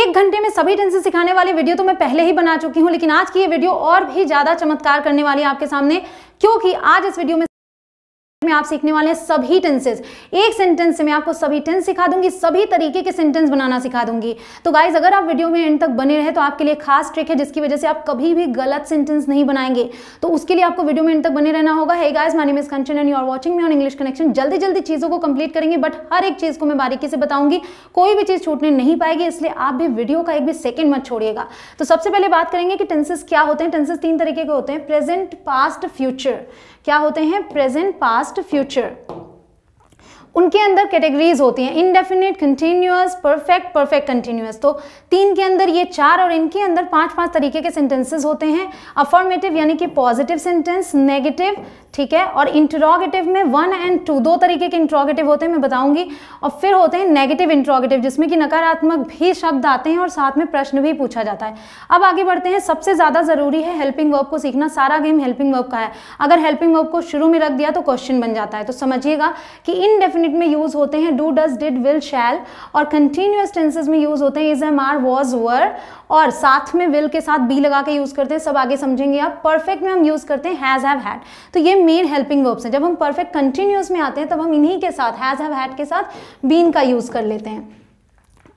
एक घंटे में सभी टेंसेस सिखाने वाले वीडियो तो मैं पहले ही बना चुकी हूं लेकिन आज की ये वीडियो और भी ज़्यादा चमत्कार करने वाली है आपके सामने क्योंकि आज इस वीडियो में में आप सीखने वाले हैं सभी टेंसेज एक सेंटेंस में आपको सभी टेंस सिखा दूंगी सभी तरीके के सेंटेंस बनाना सिखा दूंगी तो गाइज अगर आप वीडियो में एंड तक बने रहे तो आपके लिए खास ट्रिक है जिसकी वजह से आप कभी भी गलत सेंटेंस नहीं बनाएंगे तो उसके लिए आपको वीडियो में एंड तक बने रहना होगा हे गाइज मानी miss Kanchan and you are watching me on English connection जल्दी जल्दी चीज़ों को कंप्लीट करेंगे बट हर एक चीज़ को मैं बारीकी से बताऊंगी कोई भी चीज़ छूटने नहीं पाएगी इसलिए आप भी वीडियो का एक भी सेकेंड मत छोड़िएगा तो सबसे पहले बात करेंगे कि टेंसेस क्या होते हैं टेंसेस तीन तरीके के होते हैं प्रेजेंट पास्ट फ्यूचर क्या होते हैं प्रेजेंट पास्ट फ्यूचर उनके अंदर कैटेगरीज होती हैं indefinite continuous perfect perfect continuous तो तीन के अंदर ये चार और इनके अंदर पांच पांच तरीके के सेंटेंसेस होते हैं अफॉर्मेटिव यानी कि पॉजिटिव सेंटेंस नेगेटिव ठीक है और इंट्रोगेटिव में वन एंड टू दो तरीके के इंट्रोगेटिव होते हैं मैं बताऊंगी और फिर होते हैं नेगेटिव इंट्रोगेटिव जिसमें कि नकारात्मक भी शब्द आते हैं और साथ में प्रश्न भी पूछा जाता है अब आगे बढ़ते हैं सबसे ज़्यादा ज़रूरी है हेल्पिंग वर्ब को सीखना सारा गेम हेल्पिंग वर्ब का है अगर हेल्पिंग वर्ब को शुरू में रख दिया तो क्वेश्चन बन जाता है तो समझिएगा कि इनडेफिनिट में यूज़ होते हैं do does did will shall और कंटिन्यूस टेंसेज में यूज़ होते हैं is am are was were और साथ में विल के साथ बी लगा के यूज़ करते हैं सब आगे समझेंगे आप परफेक्ट में हम यूज़ करते हैं हैज़ हैव हैड तो ये मेन हेल्पिंग वर्ब्स हैं जब हम परफेक्ट कंटिन्यूस में आते हैं तब हम इन्हीं के साथ हैज़ हैव हैड के साथ बीन का यूज़ कर लेते हैं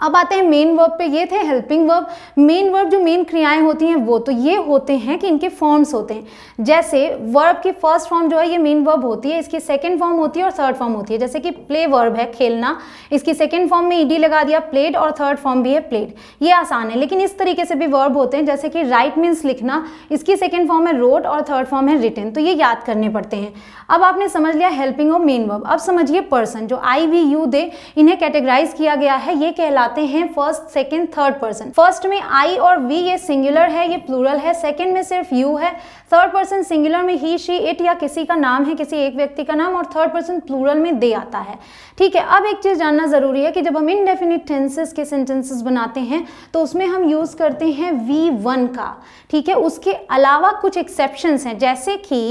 अब आते हैं मेन वर्ब पे ये थे हेल्पिंग वर्ब मेन वर्ब जो मेन क्रियाएं होती हैं वो तो ये होते हैं कि इनके फॉर्म्स होते हैं जैसे वर्ब की फर्स्ट फॉर्म जो है ये मेन वर्ब होती है इसकी सेकेंड फॉर्म होती है और थर्ड फॉर्म होती है जैसे कि प्ले वर्ब है खेलना इसकी सेकेंड फॉर्म में ईडी लगा दिया प्लेड और थर्ड फॉर्म भी है प्लेड ये आसान है लेकिन इस तरीके से भी वर्ब होते हैं जैसे कि राइट मीन्स लिखना इसकी सेकेंड फॉर्म है रोड और थर्ड फॉर्म है रिटर्न तो ये याद करने पड़ते हैं अब आपने समझ लिया हेल्पिंग और मेन वर्ब अब समझिए पर्सन जो आई वी यू दे इन्हें कैटेगराइज किया गया है ये कहला बताते हैं first second third person first में आई और वी ये सिंगुलर है ये प्लूरल है सेकेंड में सिर्फ यू है थर्ड पर्सन सिंगुलर में ही शी इट या किसी का नाम है किसी एक व्यक्ति का नाम और थर्ड पर्सन प्लूरल में दे आता है ठीक है अब एक चीज़ जानना ज़रूरी है कि जब हम इनडेफिनिट टेंसेस के सेंटेंसेस बनाते हैं तो उसमें हम यूज़ करते हैं वी वन का ठीक है उसके अलावा कुछ एक्सेप्शन हैं जैसे कि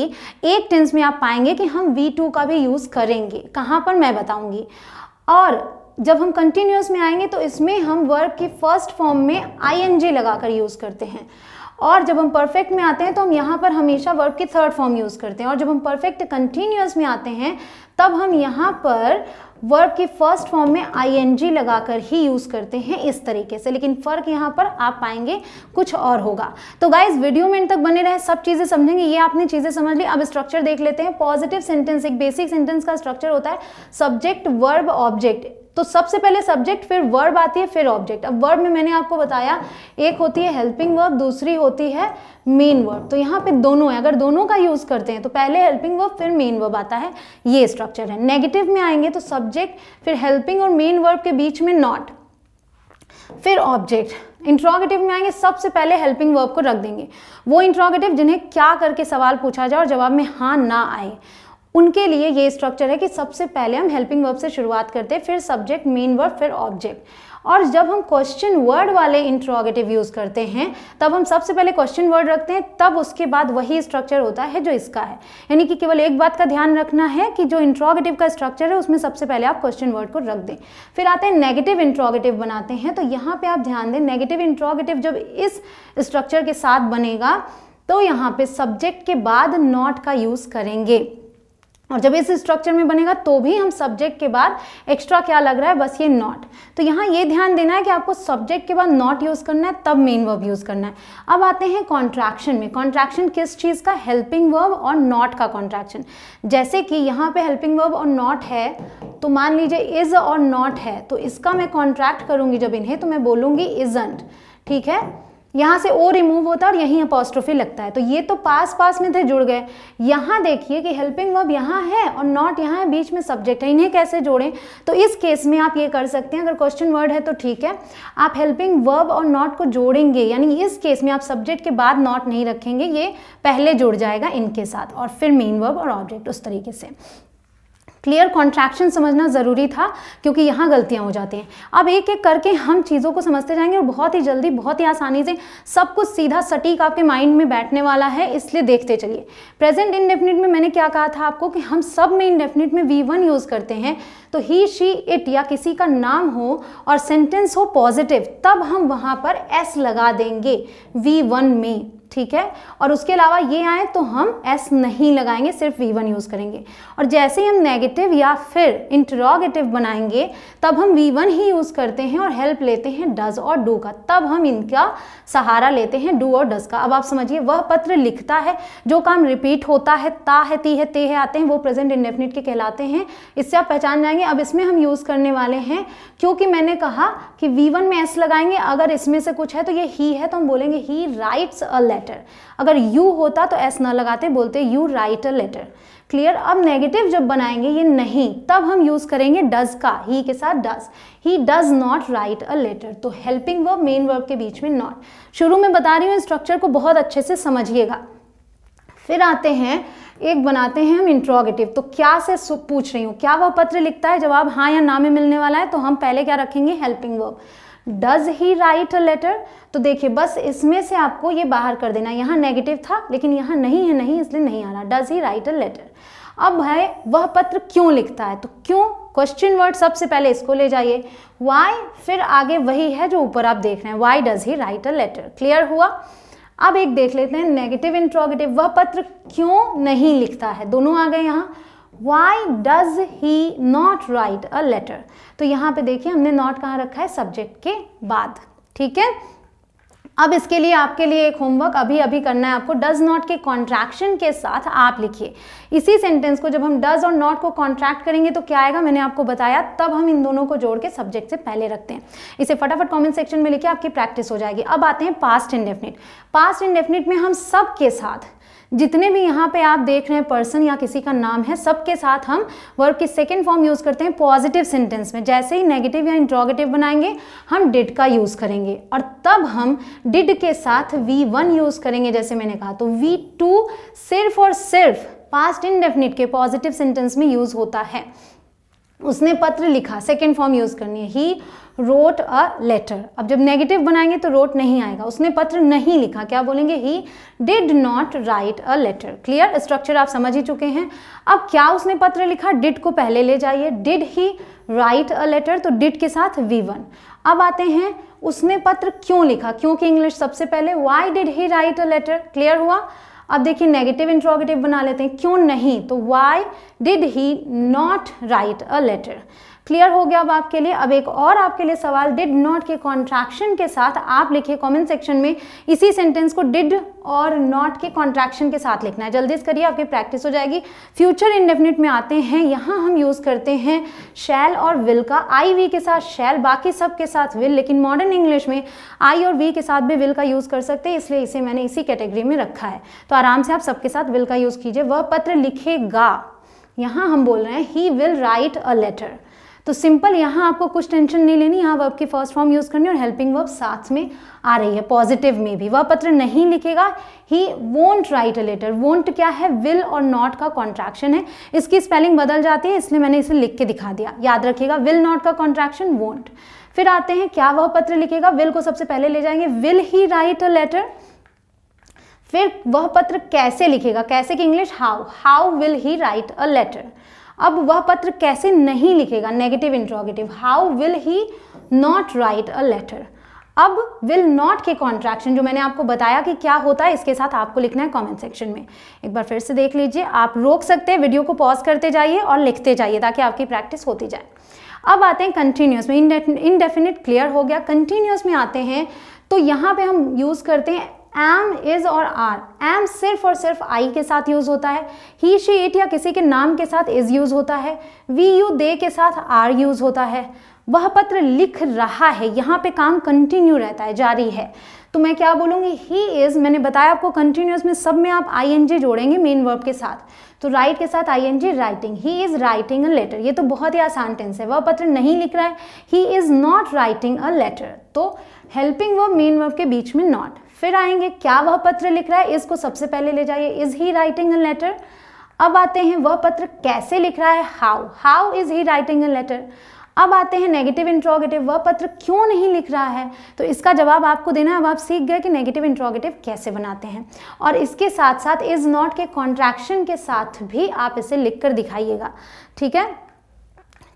एक टेंस में आप पाएंगे कि हम वी टू का भी यूज़ करेंगे कहाँ पर मैं बताऊंगी और जब हम कंटिन्यूस में आएंगे तो इसमें हम वर्ब की फर्स्ट फॉर्म में आई लगाकर यूज़ करते हैं और जब हम परफेक्ट में आते हैं तो हम यहाँ पर हमेशा वर्ब की थर्ड फॉर्म यूज़ करते हैं और जब हम परफेक्ट कंटिन्यूस में आते हैं तब हम यहाँ पर वर्ब की फर्स्ट फॉर्म में आई लगाकर ही यूज़ करते हैं इस तरीके से लेकिन फ़र्क यहाँ पर आप पाएंगे कुछ और होगा तो गाइज वीडियो में तक बने रहे सब चीज़ें समझेंगे ये आपने चीज़ें समझ ली अब स्ट्रक्चर देख लेते हैं पॉजिटिव सेंटेंस एक बेसिक सेंटेंस का स्ट्रक्चर होता है सब्जेक्ट वर्ब ऑब्जेक्ट तो सबसे पहले सब्जेक्ट फिर वर्ब आती है फिर ऑब्जेक्ट अब वर्ब में मैंने आपको बताया एक होती है हेल्पिंग वर्ब दूसरी होती है मेन वर्ब तो यहाँ पे दोनों है अगर दोनों का यूज़ करते हैं तो पहले हेल्पिंग वर्ब फिर मेन वर्ब आता है ये स्ट्रक्चर है नेगेटिव में आएंगे तो सब्जेक्ट फिर हेल्पिंग और मेन वर्ब के बीच में नॉट फिर ऑब्जेक्ट इंट्रोगेटिव में आएंगे सबसे पहले हेल्पिंग वर्ब को रख देंगे वो इंट्रोगेटिव जिन्हें क्या करके सवाल पूछा जाए और जवाब में हाँ ना आए उनके लिए ये स्ट्रक्चर है कि सबसे पहले हम हेल्पिंग वर्ब से शुरुआत करते हैं फिर सब्जेक्ट मेन वर्ब फिर ऑब्जेक्ट और जब हम क्वेश्चन वर्ड वाले इंट्रोगेटिव यूज़ करते हैं तब हम सबसे पहले क्वेश्चन वर्ड रखते हैं तब उसके बाद वही स्ट्रक्चर होता है जो इसका है यानी कि केवल एक बात का ध्यान रखना है कि जो इंट्रोगेटिव का स्ट्रक्चर है उसमें सबसे पहले आप क्वेश्चन वर्ड को रख दें फिर आते हैं नेगेटिव इंट्रोगेटिव बनाते हैं तो यहाँ पर आप ध्यान दें नेगेटिव इंट्रोगेटिव जब इस स्ट्रक्चर के साथ बनेगा तो यहाँ पे सब्जेक्ट के बाद नॉट का यूज़ करेंगे और जब इस स्ट्रक्चर में बनेगा तो भी हम सब्जेक्ट के बाद एक्स्ट्रा क्या लग रहा है बस ये नॉट तो यहाँ ये ध्यान देना है कि आपको सब्जेक्ट के बाद नॉट यूज़ करना है तब मेन वर्ब यूज़ करना है अब आते हैं कॉन्ट्रैक्शन में कॉन्ट्रैक्शन किस चीज़ का हेल्पिंग वर्ब और नॉट का कॉन्ट्रैक्शन जैसे कि यहाँ पे हेल्पिंग वर्ब और नॉट है तो मान लीजिए इज़ और नॉट है तो इसका मैं कॉन्ट्रैक्ट करूँगी जब इन्हें तो मैं बोलूँगी इजंट ठीक है यहाँ से ओ रिमूव होता है और यहीं अपॉस्ट्रोफी लगता है तो ये तो पास पास में थे जुड़ गए यहाँ देखिए कि हेल्पिंग वर्ब यहाँ है और नॉट यहाँ है बीच में सब्जेक्ट है इन्हें कैसे जोड़ें तो इस केस में आप ये कर सकते हैं अगर क्वेश्चन वर्ड है तो ठीक है आप हेल्पिंग वर्ब और नॉट को जोड़ेंगे यानी इस केस में आप सब्जेक्ट के बाद नॉट नहीं रखेंगे ये पहले जुड़ जाएगा इनके साथ और फिर मेन वर्ब और ऑब्जेक्ट उस तरीके से क्लियर कॉन्ट्रैक्शन समझना ज़रूरी था क्योंकि यहाँ गलतियाँ हो जाती हैं अब एक एक करके हम चीज़ों को समझते जाएंगे और बहुत ही जल्दी बहुत ही आसानी से सब कुछ सीधा सटीक आपके माइंड में बैठने वाला है इसलिए देखते चलिए प्रेजेंट इनडेफिनिट में मैंने क्या कहा था आपको कि हम सब में इनडेफिनिट में वी वन यूज़ करते हैं तो ही शी इट या किसी का नाम हो और सेंटेंस हो पॉजिटिव तब हम वहाँ पर एस लगा देंगे वी वन में ठीक है और उसके अलावा ये आए तो हम एस नहीं लगाएंगे सिर्फ वी वन यूज़ करेंगे और जैसे ही हम नेगेटिव या फिर इंटरोगेटिव बनाएंगे तब हम वी वन ही यूज़ करते हैं और हेल्प लेते हैं डज और डू का तब हम इनका सहारा लेते हैं डू और डज का अब आप समझिए वह पत्र लिखता है जो काम रिपीट होता है ता है ती है ते है आते हैं वो प्रेजेंट इंडेफिनिट के कहलाते हैं इससे आप पहचान जाएंगे अब इसमें हम यूज़ करने वाले हैं क्योंकि मैंने कहा कि वी वन में एस लगाएंगे अगर इसमें से कुछ है तो ये ही है तो हम बोलेंगे ही राइट्स अ लेटर अगर यू होता तो एस ना लगाते बोलते you write a letter clear अब नेगेटिव जब बनाएंगे ये नहीं तब हम यूज़ करेंगे डज का ही के साथ does he does not write a letter तो हेल्पिंग वर्ब मेन वर्ब के बीच में नॉट शुरू में बता रही हूँ स्ट्रक्चर को बहुत अच्छे से समझिएगा फिर आते हैं एक बनाते हैं हम इंट्रोगेटिव तो क्या से पूछ रही हूँ क्या वह पत्र लिखता है जवाब हाँ या ना में मिलने वाला है तो हम पहले क्या रखेंगे helping verb does he write a letter तो देखिए बस इसमें से आपको ये बाहर कर देना यहाँ नेगेटिव था लेकिन यहाँ नहीं है नहीं इसलिए नहीं आ रहा does he write a letter अब है वह पत्र क्यों लिखता है तो क्यों क्वेश्चन वर्ड सबसे पहले इसको ले जाइए वाई फिर आगे वही है जो ऊपर आप देख रहे हैं why does he write a letter clear हुआ अब एक देख लेते हैं नेगेटिव इंट्रोगेटिव वह पत्र क्यों नहीं लिखता है दोनों आ गए यहाँ why does he not write a letter तो यहाँ पे देखिए हमने नॉट कहाँ रखा है सब्जेक्ट के बाद ठीक है अब इसके लिए आपके लिए एक होमवर्क अभी अभी करना है आपको डज नॉट के कॉन्ट्रैक्शन के साथ आप लिखिए इसी सेंटेंस को जब हम डज और नॉट को कॉन्ट्रैक्ट करेंगे तो क्या आएगा मैंने आपको बताया तब हम इन दोनों को जोड़ के सब्जेक्ट से पहले रखते हैं इसे फटाफट कमेंट सेक्शन में लिखिए आपकी प्रैक्टिस हो जाएगी अब आते हैं पास्ट इंडेफिनिट पास्ट इंडेफिनिट में हम सब के साथ जितने भी यहाँ पे आप देख रहे हैं पर्सन या किसी का नाम है सबके साथ हम वर्ब की सेकेंड फॉर्म यूज़ करते हैं पॉजिटिव सेंटेंस में जैसे ही नेगेटिव या इंट्रोगेटिव बनाएंगे हम डिड का यूज़ करेंगे और तब हम डिड के साथ वी वन यूज़ करेंगे जैसे मैंने कहा तो वी टू सिर्फ और सिर्फ पास्ट इनडेफिनिट के पॉजिटिव सेंटेंस में यूज़ होता है उसने पत्र लिखा सेकेंड फॉर्म यूज़ करनी है ही रोट अ लेटर अब जब नेगेटिव बनाएंगे तो रोट नहीं आएगा उसने पत्र नहीं लिखा क्या बोलेंगे he did not write a letter clear structure आप समझ ही चुके हैं अब क्या उसने पत्र लिखा डिड को पहले ले जाइए did he write a letter तो डिड के साथ वी वन अब आते हैं उसने पत्र क्यों लिखा क्योंकि इंग्लिश सबसे पहले why did he write a letter clear हुआ अब देखिए नेगेटिव इंट्रोगेटिव बना लेते हैं क्यों नहीं तो why did he not write a letter clear हो गया अब आपके लिए अब एक और आपके लिए सवाल डिड नॉट के कॉन्ट्रैक्शन के साथ आप लिखिए कमेंट सेक्शन में इसी सेंटेंस को डिड और नॉट के कॉन्ट्रैक्शन के साथ लिखना है जल्दी से करिए आपकी प्रैक्टिस हो जाएगी फ्यूचर इंडेफिनिट में आते हैं यहाँ हम यूज़ करते हैं शैल और विल का आई वी के साथ शैल बाकी सब के साथ विल लेकिन मॉडर्न इंग्लिश में आई और वी के साथ भी विल का यूज़ कर सकते हैं इसलिए इसे मैंने इसी कैटेगरी में रखा है तो आराम से आप सबके साथ विल का यूज़ कीजिए वह पत्र लिखेगा यहाँ हम बोल रहे हैं he will write a letter तो सिंपल यहाँ आपको कुछ टेंशन नहीं लेनी यहाँ वर्ब की फर्स्ट फॉर्म यूज़ करनी और हेल्पिंग वर्ब साथ में आ रही है पॉजिटिव में भी वह पत्र नहीं लिखेगा he won't write a letter won't क्या है विल और नॉट का कॉन्ट्रैक्शन है इसकी स्पेलिंग बदल जाती है इसलिए मैंने इसे लिख के दिखा दिया याद रखिएगा विल नॉट का कॉन्ट्रैक्शन वोंट फिर आते हैं क्या वह पत्र लिखेगा विल को सबसे पहले ले जाएंगे will he write a letter फिर वह पत्र कैसे लिखेगा कैसे की English how how will he write a letter अब वह पत्र कैसे नहीं लिखेगा negative interrogative how will he not write a letter अब विल नॉट के कॉन्ट्रैक्शन जो मैंने आपको बताया कि क्या होता है इसके साथ आपको लिखना है कमेंट सेक्शन में एक बार फिर से देख लीजिए आप रोक सकते हैं वीडियो को पॉज करते जाइए और लिखते जाइए ताकि आपकी प्रैक्टिस होती जाए अब आते हैं कंटिन्यूस में इनडेफिनिट क्लियर हो गया कंटिन्यूस में आते हैं तो यहाँ पे हम यूज़ करते हैं एम इज़ और आर एम सिर्फ और सिर्फ आई के साथ यूज़ होता है ही शी इट या किसी के नाम के साथ इज़ यूज़ होता है वी यू दे के साथ आर यूज़ होता है वह पत्र लिख रहा है यहाँ पे काम कंटिन्यू रहता है जारी है तो मैं क्या बोलूँगी ही इज़ मैंने बताया आपको कंटिन्यूस में सब में आप आई एन जी जोड़ेंगे मेन वर्ब के साथ तो राइट के साथ I N G writing he is writing a letter ये तो बहुत ही आसान टेंस है वह पत्र नहीं लिख रहा है he is not writing a letter तो हेल्पिंग वर्ब मेन वर्ब के बीच में नॉट फिर आएंगे क्या वह पत्र लिख रहा है इसको सबसे पहले ले जाइए is he writing a letter अब आते हैं वह पत्र कैसे लिख रहा है how how is he writing a letter अब आते हैं नेगेटिव इंट्रोगेटिव वह पत्र क्यों नहीं लिख रहा है तो इसका जवाब आपको देना है अब आप सीख गए कि नेगेटिव इंट्रोगेटिव कैसे बनाते हैं और इसके साथ साथ इज़ नॉट के कॉन्ट्रैक्शन के साथ भी आप इसे लिख कर दिखाइएगा ठीक है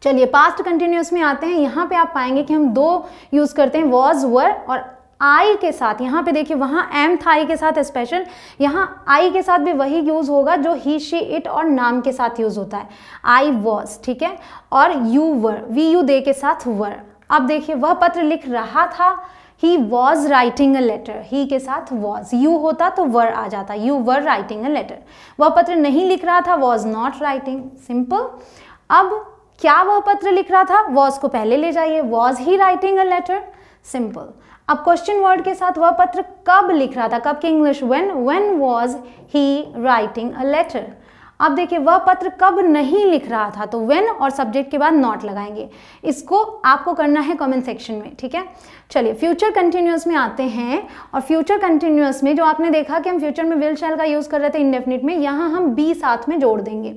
चलिए पास्ट कंटिन्यूस में आते हैं यहाँ पे आप पाएंगे कि हम दो यूज़ करते हैं वॉज वर और आई के साथ यहाँ पे देखिए वहाँ एम था आई के साथ स्पेशल यहाँ आई के साथ भी वही यूज़ होगा जो ही शी इट और नाम के साथ यूज़ होता है आई वॉज ठीक है और you were we you they के साथ वर अब देखिए वह पत्र लिख रहा था he was writing a letter he के साथ वॉज यू होता तो वर आ जाता you were writing a letter वह पत्र नहीं लिख रहा था वॉज नॉट राइटिंग सिंपल अब क्या वह पत्र लिख रहा था वॉज को पहले ले जाइए was he writing a letter simple अब क्वेश्चन वर्ड के साथ वह पत्र कब लिख रहा था कब की English when when was he writing a letter अब देखिए वह पत्र कब नहीं लिख रहा था तो वेन और सब्जेक्ट के बाद नॉट लगाएंगे इसको आपको करना है कमेंट सेक्शन में ठीक है चलिए फ्यूचर कंटिन्यूस में आते हैं और फ्यूचर कंटिन्यूस में जो आपने देखा कि हम फ्यूचर में विल शैल का यूज़ कर रहे थे इंडेफिनिट में यहाँ हम बी साथ में जोड़ देंगे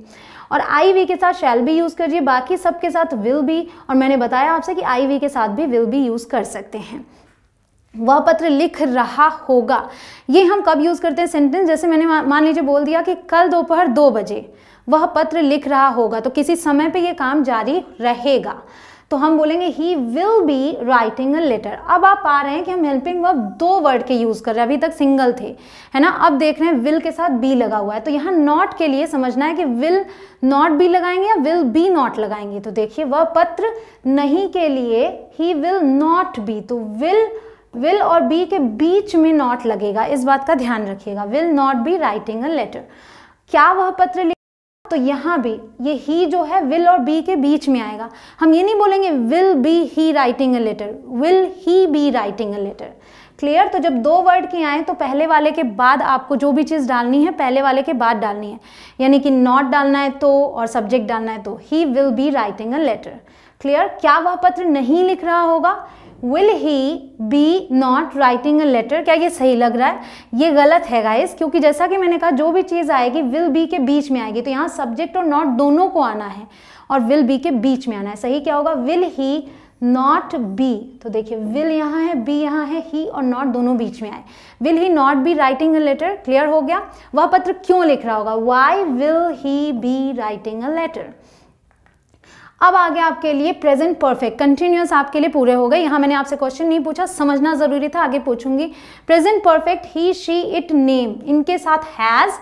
और आई वी के साथ शैल भी यूज़ करिए बाकी सबके साथ विल भी और मैंने बताया आपसे कि आई वी के साथ भी विल भी यूज़ कर सकते हैं वह पत्र लिख रहा होगा ये हम कब यूज़ करते हैं सेंटेंस जैसे मैंने मान लीजिए बोल दिया कि कल दोपहर दो बजे वह पत्र लिख रहा होगा तो किसी समय पे ये काम जारी रहेगा तो हम बोलेंगे he will be writing a letter अब आप आ रहे हैं कि हम हेल्पिंग वर्ब दो वर्ड के यूज़ कर रहे हैं अभी तक सिंगल थे है ना अब देख रहे हैं विल के साथ बी लगा हुआ है तो यहाँ नॉट के लिए समझना है कि विल नॉट बी लगाएंगे या विल बी नॉट लगाएंगे तो देखिए वह पत्र नहीं के लिए ही विल नॉट बी तो विल विल और बी के बीच में नॉट लगेगा इस बात का ध्यान रखिएगा will not be writing a letter क्या वह पत्र लिखेगा तो यहाँ भी ये ही जो है विल और बी के बीच में आएगा हम ये नहीं बोलेंगे will be he writing a letter will he be writing a letter clear तो जब दो वर्ड के आए तो पहले वाले के बाद आपको जो भी चीज़ डालनी है पहले वाले के बाद डालनी है यानी कि नॉट डालना है तो और सब्जेक्ट डालना है तो he will be writing a letter clear क्या वह पत्र नहीं लिख रहा होगा will he be not writing a letter क्या ये सही लग रहा है ये गलत है गाइस क्योंकि जैसा कि मैंने कहा जो भी चीज़ आएगी विल बी के बीच में आएगी तो यहाँ सब्जेक्ट और नॉट दोनों को आना है और विल बी के बीच में आना है सही क्या होगा विल ही नॉट बी तो देखिए विल यहाँ है बी यहाँ है ही और नॉट दोनों बीच में आए will he not be writing a letter clear हो गया वह पत्र क्यों लिख रहा होगा why will he be writing a letter अब आगे आपके लिए प्रेजेंट परफेक्ट कंटिन्यूस आपके लिए पूरे हो गए यहाँ मैंने आपसे क्वेश्चन नहीं पूछा समझना ज़रूरी था आगे पूछूंगी present perfect he she it name इनके साथ हैज़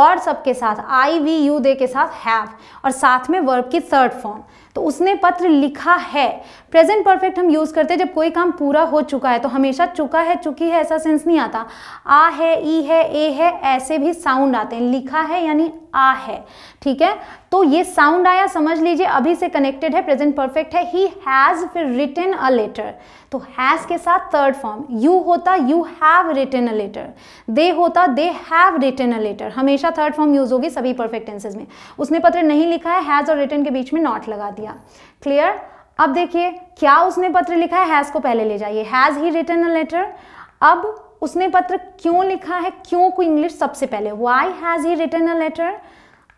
और सबके साथ आई वी यू दे के साथ हैव और साथ में वर्ब की थर्ड फॉर्म तो उसने पत्र लिखा है प्रेजेंट परफेक्ट हम यूज़ करते हैं जब कोई काम पूरा हो चुका है तो हमेशा चुका है चुकी है ऐसा सेंस नहीं आता आ है ई है ए है ऐसे भी साउंड आते हैं लिखा है यानी आ है ठीक है तो ये साउंड आया समझ लीजिए अभी से कनेक्टेड है प्रेजेंट परफेक्ट है ही हैज़ फिर रिटर्न अ लेटर तो हैज़ के साथ थर्ड फॉर्म यू होता you have return a letter they होता they have return a letter हमेशा थर्ड फॉर्म यूज होगी सभी परफेक्ट टेंसेज में उसने पत्र नहीं लिखा है हैज़ और रिटर्न के बीच में नॉट लगा दिया क्लियर अब देखिए क्या उसने पत्र लिखा है हैज़ को पहले ले जाइए has he written a letter अब उसने पत्र क्यों लिखा है क्यों को इंग्लिश सबसे पहले why has he written a letter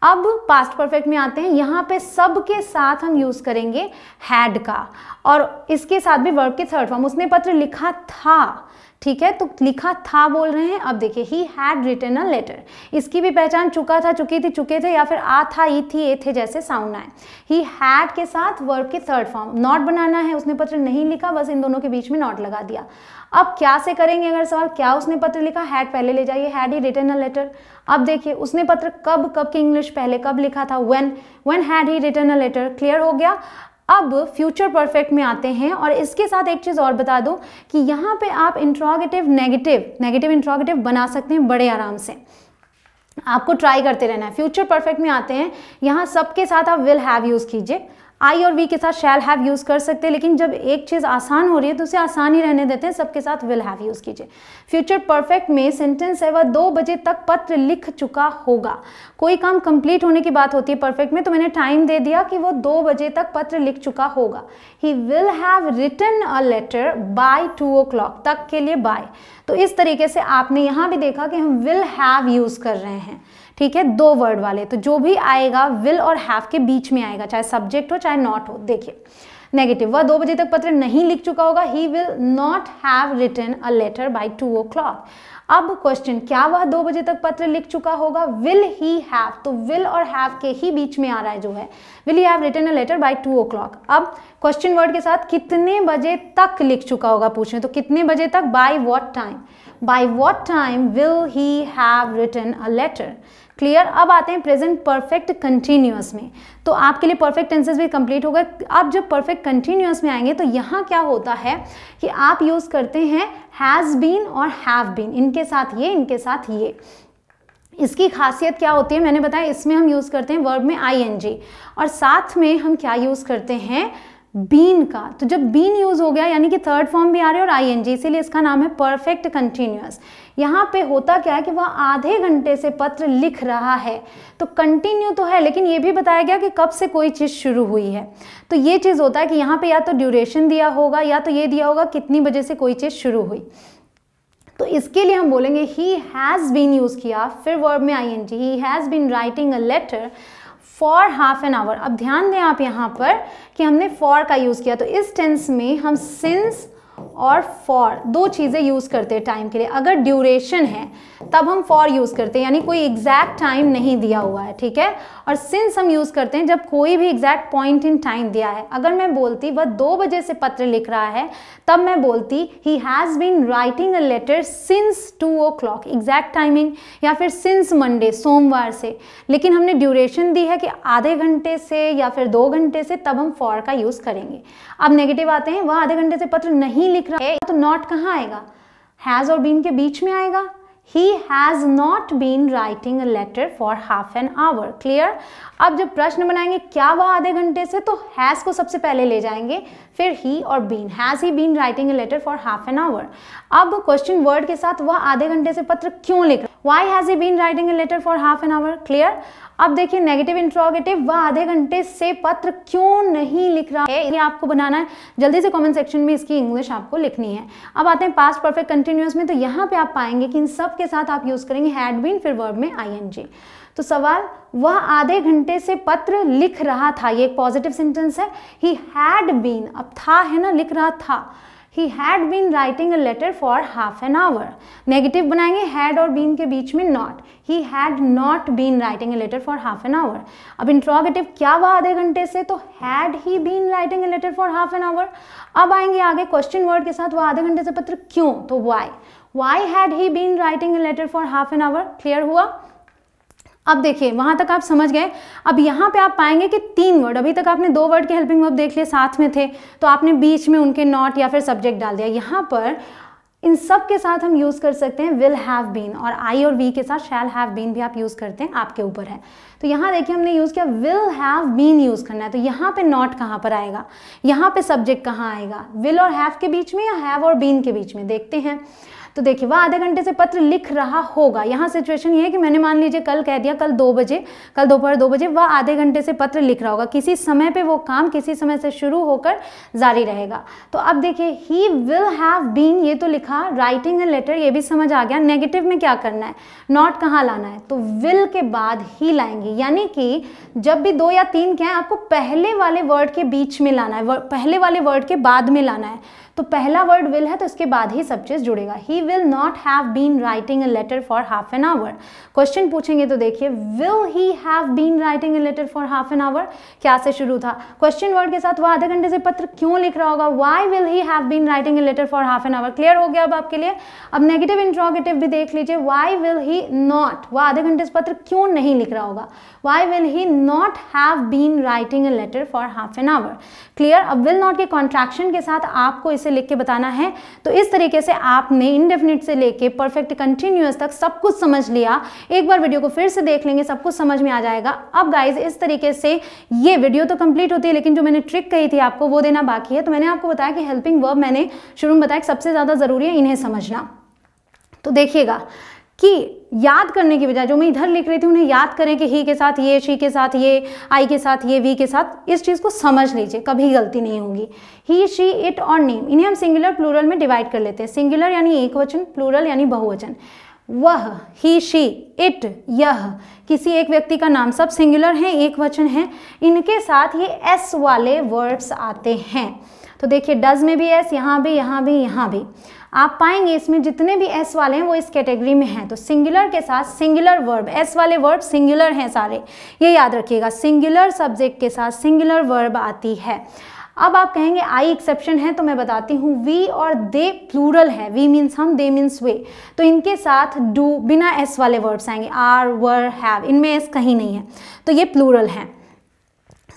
अब पास्ट परफेक्ट में आते हैं यहाँ पे सब के साथ हम यूज़ करेंगे हैड का और इसके साथ भी वर्ब के थर्ड फॉर्म उसने पत्र लिखा था ठीक है तो लिखा था बोल रहे हैं अब देखिए he had written a letter इसकी भी पहचान चुका था चुकी थी चुके थे या फिर आ था ई थी ए थे जैसे साउंड आए ही हैड के साथ वर्ब के थर्ड फॉर्म नॉट बनाना है उसने पत्र नहीं लिखा बस इन दोनों के बीच में नॉट लगा दिया अब क्या से करेंगे अगर सवाल क्या उसने पत्र लिखा हैड पहले ले जाइए had he written a letter अब देखिए उसने पत्र कब कब की इंग्लिश पहले कब लिखा था when when had he written a letter clear हो गया अब फ्यूचर परफेक्ट में आते हैं और इसके साथ एक चीज़ और बता दूं कि यहाँ पे आप इंट्रोगेटिव नेगेटिव नेगेटिव इंट्रोगेटिव बना सकते हैं बड़े आराम से आपको ट्राई करते रहना है फ्यूचर परफेक्ट में आते हैं यहाँ सबके साथ आप विल हैव यूज़ कीजिए आई और वी के साथ शैल हैव यूज़ कर सकते हैं लेकिन जब एक चीज़ आसान हो रही है तो उसे आसान ही रहने देते हैं सबके साथ विल हैव यूज़ कीजिए फ्यूचर परफेक्ट में सेंटेंस है वह दो बजे तक पत्र लिख चुका होगा कोई काम कंप्लीट होने की बात होती है परफेक्ट में तो मैंने टाइम दे दिया कि वो दो बजे तक पत्र लिख चुका होगा he will have return a letter by two o'clock तक के लिए बाय तो इस तरीके से आपने यहाँ भी देखा कि हम विल हैव यूज़ कर रहे हैं ठीक है दो वर्ड वाले तो जो भी आएगा विल और हैव के बीच में आएगा चाहे सब्जेक्ट हो चाहे नॉट हो देखिए नेगेटिव वह दो बजे तक पत्र नहीं लिख चुका होगा he will not have return a letter by two o'clock अब क्वेश्चन क्या वह दो बजे तक पत्र लिख चुका होगा विल ही हैव तो विल और हैव के ही बीच में आ रहा है जो है will he have return a letter by two o'clock अब क्वेश्चन वर्ड के साथ कितने बजे तक लिख चुका होगा पूछ रहे तो कितने बजे तक by what time by what time will he have return a letter clear अब आते हैं प्रेजेंट परफेक्ट कंटिन्यूस में तो आपके लिए परफेक्ट टेंसेस भी कंप्लीट हो गए अब जब परफेक्ट कंटिन्यूस में आएंगे तो यहाँ क्या होता है कि आप यूज़ करते हैं हैज़ बीन और हैव बीन इनके साथ ये इनके साथ ये इसकी खासियत क्या होती है मैंने बताया इसमें हम यूज़ करते हैं वर्ब में आई और साथ में हम क्या यूज़ करते हैं बीन का तो जब बीन यूज़ हो गया यानी कि थर्ड फॉर्म भी आ रहे है और आई एन जी इसीलिए इसका नाम है परफेक्ट कंटिन्यूस यहाँ पे होता क्या है कि वह आधे घंटे से पत्र लिख रहा है तो कंटिन्यू तो है लेकिन ये भी बताया गया कि कब से कोई चीज़ शुरू हुई है तो ये चीज़ होता है कि यहाँ पे या तो ड्यूरेशन दिया होगा या तो ये दिया होगा कितनी बजे से कोई चीज़ शुरू हुई तो इसके लिए हम बोलेंगे ही हैज़ बीन यूज़ किया फिर वर्ब में I N G he has been writing a letter for half an hour अब ध्यान दें आप यहाँ पर कि हमने फॉर का यूज़ किया तो इस टेंस में हम सिंस और फॉर दो चीज़ें यूज़ करते हैं टाइम के लिए अगर ड्यूरेशन है तब हम फॉर यूज़ करते हैं यानी कोई एग्जैक्ट टाइम नहीं दिया हुआ है ठीक है और सिंस हम यूज़ करते हैं जब कोई भी एग्जैक्ट पॉइंट इन टाइम दिया है अगर मैं बोलती वह दो बजे से पत्र लिख रहा है तब मैं बोलती he has been writing a letter since two o'clock exact timing या फिर सिंस मंडे सोमवार से लेकिन हमने ड्यूरेशन दी है कि आधे घंटे से या फिर दो घंटे से तब हम फॉर का यूज़ करेंगे अब नेगेटिव आते हैं वह आधे घंटे से पत्र नहीं नहीं लिख रहा है तो नॉट कहाँ आएगा हैज़ और बीन के बीच में आएगा he has not been writing a letter for half an hour clear अब जब प्रश्न बनाएंगे क्या वह आधे घंटे से तो हैज़ को सबसे पहले ले जाएंगे फिर ही और been has he been writing a letter for half an hour अब क्वेश्चन वर्ड के साथ वह आधे घंटे से पत्र क्यों लिख रहा why has he been writing a letter for half an hour clear अब देखिए नेगेटिव इंट्रोगेटिव वह आधे घंटे से पत्र क्यों नहीं लिख रहा है ये आपको बनाना है जल्दी से कमेंट सेक्शन में इसकी इंग्लिश आपको लिखनी है अब आते हैं पास्ट परफेक्ट कंटिन्यूस में तो यहाँ पे आप पाएंगे कि इन सब के साथ आप यूज़ करेंगे हैड बीन फिर वर्ब में आई तो सवाल वह आधे घंटे से पत्र लिख रहा था ये एक पॉजिटिव सेंटेंस है ही हैड बीन अब था है ना लिख रहा था he had been writing a letter for half an hour negative बनाएंगे हैड और बीन के बीच में not he had not been writing a letter for half an hour अब इंट्रोगेटिव क्या हुआ आधे घंटे से तो had he been writing a letter for half an hour अब आएंगे आगे क्वेश्चन वर्ड के साथ वो आधे घंटे से पत्र क्यों तो why why had he been writing a letter for half an hour clear हुआ अब देखिए वहाँ तक आप समझ गए अब यहाँ पे आप पाएंगे कि तीन वर्ड अभी तक आपने दो वर्ड के हेल्पिंग वर्ब देख लिए साथ में थे तो आपने बीच में उनके नॉट या फिर सब्जेक्ट डाल दिया यहाँ पर इन सब के साथ हम यूज़ कर सकते हैं विल हैव बीन और आई और वी के साथ शैल हैव बीन भी आप यूज़ करते हैं आपके ऊपर है तो यहाँ देखिए हमने यूज़ किया विल हैव बीन यूज़ करना है तो यहाँ पे नॉट कहाँ पर आएगा यहाँ पे सब्जेक्ट कहाँ आएगा विल और हैव के बीच में या हैव और बीन के बीच में देखते हैं तो देखिए वह आधे घंटे से पत्र लिख रहा होगा यहाँ सिचुएशन ये है कि मैंने मान लीजिए कल कह दिया कल दो बजे कल दोपहर दो बजे वह आधे घंटे से पत्र लिख रहा होगा किसी समय पे वो काम किसी समय से शुरू होकर जारी रहेगा तो अब देखिए ही विल हैव बीन ये तो लिखा राइटिंग ए लेटर ये भी समझ आ गया नेगेटिव में क्या करना है नॉट कहाँ लाना है तो विल के बाद ही लाएंगे आएगी यानी कि जब भी दो या तीन क्या है आपको पहले वाले वर्ड के बीच में लाना है पहले वाले वर्ड के बाद में लाना है तो पहला वर्ड विल है तो इसके बाद ही सब चीज़ जुड़ेगा he will not have been writing a letter for half an hour question पूछेंगे तो देखिए will he have been writing a letter for half an hour क्या से शुरू था क्वेश्चन वर्ड के साथ वो आधे घंटे से पत्र क्यों लिख रहा होगा why will he have been writing a letter for half an hour clear हो गया अब आपके लिए अब नेगेटिव इंट्रोगेटिव भी देख लीजिए वाई विल ही नॉट वो आधे घंटे से पत्र क्यों नहीं लिख रहा होगा why will he not have been writing a letter for half an hour clear अब विल नॉट के कॉन्ट्रैक्शन के साथ आपको इसे लिख के बताना है तो इस तरीके से आपने इनडेफिनिट से लेके परफेक्ट कंटिन्यूस तक सब कुछ समझ लिया एक बार वीडियो को फिर से देख लेंगे सब कुछ समझ में आ जाएगा अब गाइज इस तरीके से ये वीडियो तो कंप्लीट होती है लेकिन जो मैंने ट्रिक कही थी आपको वो देना बाकी है तो मैंने आपको बताया कि हेल्पिंग वर्ब मैंने शुरू में बताया सबसे ज़्यादा ज़रूरी है इन्हें समझना तो देखिएगा कि याद करने की बजाय जो मैं इधर लिख रही थी उन्हें याद करें कि ही के साथ ये शी के साथ ये आई के साथ ये वी के साथ इस चीज़ को समझ लीजिए कभी गलती नहीं होगी ही शी इट और नेम इन्हें हम सिंगुलर प्लूरल में डिवाइड कर लेते हैं सिंगुलर यानी एक वचन प्लूरल यानी बहुवचन वह ही शी इट यह किसी एक व्यक्ति का नाम सब सिंगुलर हैं एक वचन है इनके साथ ये एस वाले वर्ड्स आते हैं तो देखिए डज में भी एस यहाँ भी यहाँ भी यहाँ भी आप पाएंगे इसमें जितने भी एस वाले हैं वो इस कैटेगरी में हैं तो सिंगुलर के साथ सिंगुलर वर्ब एस वाले वर्ब सिंगुलर हैं सारे ये याद रखिएगा सिंगुलर सब्जेक्ट के साथ सिंगुलर वर्ब आती है अब आप कहेंगे आई एक्सेप्शन है तो मैं बताती हूँ वी और दे प्लूरल है वी मीन्स हम दे मीन्स वे तो इनके साथ डू बिना एस वाले वर्ब्स आएंगे आर वर हैव इनमें एस कहीं नहीं है तो ये प्लूरल हैं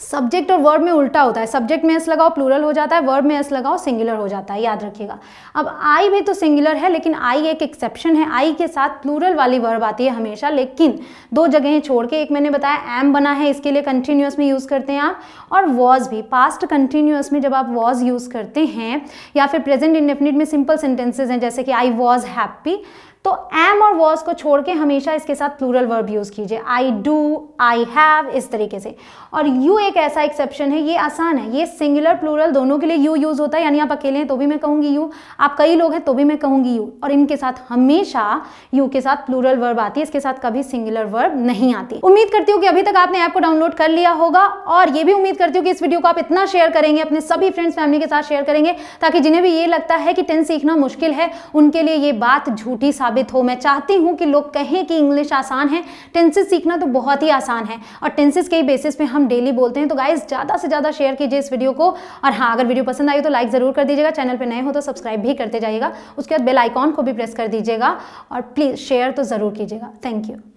सब्जेक्ट और वर्ब में उल्टा होता है सब्जेक्ट में एस लगाओ प्लूरल हो जाता है वर्ब में एस लगाओ सिंगुलर हो जाता है याद रखिएगा अब आई भी तो सिंगुलर है लेकिन आई एक एक्सेप्शन है आई के साथ प्लूरल वाली वर्ब आती है हमेशा लेकिन दो जगहें छोड़ के एक मैंने बताया एम बना है इसके लिए कंटिन्यूस में यूज़ करते हैं आप और वॉज भी पास्ट कंटिन्यूस में जब आप वॉज यूज़ करते हैं या फिर प्रेजेंट इंडेफिनिट में सिंपल सेंटेंसेज हैं जैसे कि आई वॉज हैप्पी तो एम और वॉज को छोड़ के हमेशा इसके साथ प्लूरल वर्ब यूज़ कीजिए आई डू आई हैव इस तरीके से और यू एक ऐसा एक्सेप्शन है ये आसान है ये सिंगुलर प्लूरल दोनों के लिए यू यूज़ होता है यानी आप अकेले हैं तो भी मैं कहूंगी यू आप कई लोग हैं तो भी मैं कहूँगी यू और इनके साथ हमेशा यू के साथ प्लूरल वर्ब आती है इसके साथ कभी सिंगुलर वर्ब नहीं आती उम्मीद करती हूँ कि अभी तक आपने ऐप को डाउनलोड कर लिया होगा और ये भी उम्मीद करती हूँ कि इस वीडियो को आप इतना शेयर करेंगे अपने सभी फ्रेंड्स फैमिली के साथ शेयर करेंगे ताकि जिन्हें भी ये लगता है कि टेंस सीखना मुश्किल है उनके लिए ये बात झूठी साबित साबित हो मैं चाहती हूँ कि लोग कहें कि इंग्लिश आसान है टेंसेस सीखना तो बहुत ही आसान है और टेंसेस के ही बेसिस पे हम डेली बोलते हैं तो गाइज ज़्यादा से ज़्यादा शेयर कीजिए इस वीडियो को और हाँ अगर वीडियो पसंद आई तो लाइक ज़रूर कर दीजिएगा चैनल पर नए हो तो सब्सक्राइब भी करते जाइएगा उसके बाद बेल आइकॉन को भी प्रेस कर दीजिएगा और प्लीज़ शेयर तो ज़रूर कीजिएगा थैंक यू